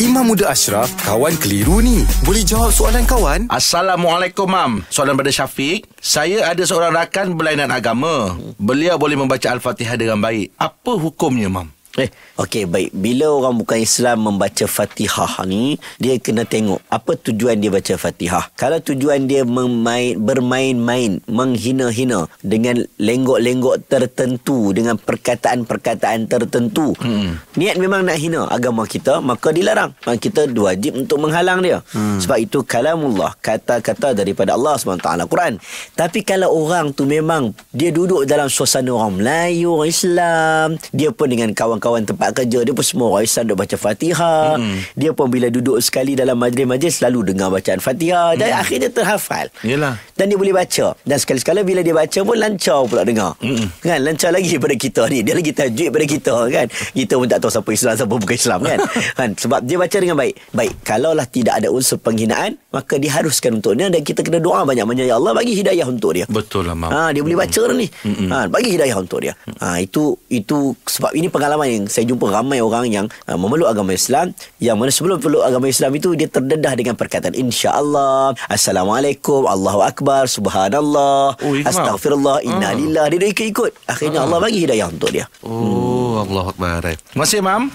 Imam Muda Ashraf, kawan keliru ni. Boleh jawab soalan kawan? Assalamualaikum, Mam. Soalan pada Syafiq. Saya ada seorang rakan berlainan agama. Beliau boleh membaca Al-Fatihah dengan baik. Apa hukumnya, Mam? Eh, okey baik. Bila orang bukan Islam membaca Fatihah ni, dia kena tengok apa tujuan dia baca Fatihah. Kalau tujuan dia memain, bermain-main, menghina-hina dengan lenggok-lenggok tertentu, dengan perkataan-perkataan tertentu. Hmm. Niat memang nak hina agama kita, maka dilarang. Maka ah, kita wajib untuk menghalang dia. Hmm. Sebab itu kalamullah, kata-kata daripada Allah SWT Quran. Tapi kalau orang tu memang dia duduk dalam suasana orang Melayu, orang Islam, dia pun dengan kawan kawan-kawan tempat kerja dia pun semua waisan Dia baca Fatihah. Hmm. Dia pun bila duduk sekali dalam majlis-majlis selalu dengar bacaan Fatihah hmm. dan akhirnya terhafal. Yalah. Dan dia boleh baca. Dan sekali-sekala bila dia baca pun lancar pula dengar. Hmm. Kan lancar lagi pada kita ni. Dia lagi tajuk pada kita kan. Kita pun tak tahu siapa Islam siapa bukan Islam kan. kan sebab dia baca dengan baik. Baik. Kalaulah tidak ada unsur penghinaan maka diharuskan untuknya dan kita kena doa banyak-banyak ya Allah bagi hidayah untuk dia. Betul lah Ha dia boleh baca hmm. ni. Hmm. Ha bagi hidayah untuk dia. Ha itu itu sebab ini pengalaman yang saya jumpa ramai orang yang uh, memeluk agama Islam yang mana sebelum peluk agama Islam itu dia terdedah dengan perkataan Insya Allah, assalamualaikum allahu akbar subhanallah oh, lah. astagfirullah innalillah ah. ha. dia ikut-ikut akhirnya ha. Allah bagi hidayah untuk dia oh hmm. Allah Akbar. Masih, Mam?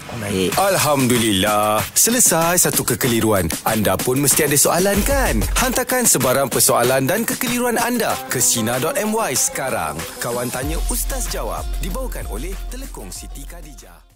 Alhamdulillah. Selesai satu kekeliruan. Anda pun mesti ada soalan, kan? Hantarkan sebarang persoalan dan kekeliruan anda ke Sina.my sekarang. Kawan Tanya Ustaz Jawab dibawakan oleh Telekom Siti Khadijah.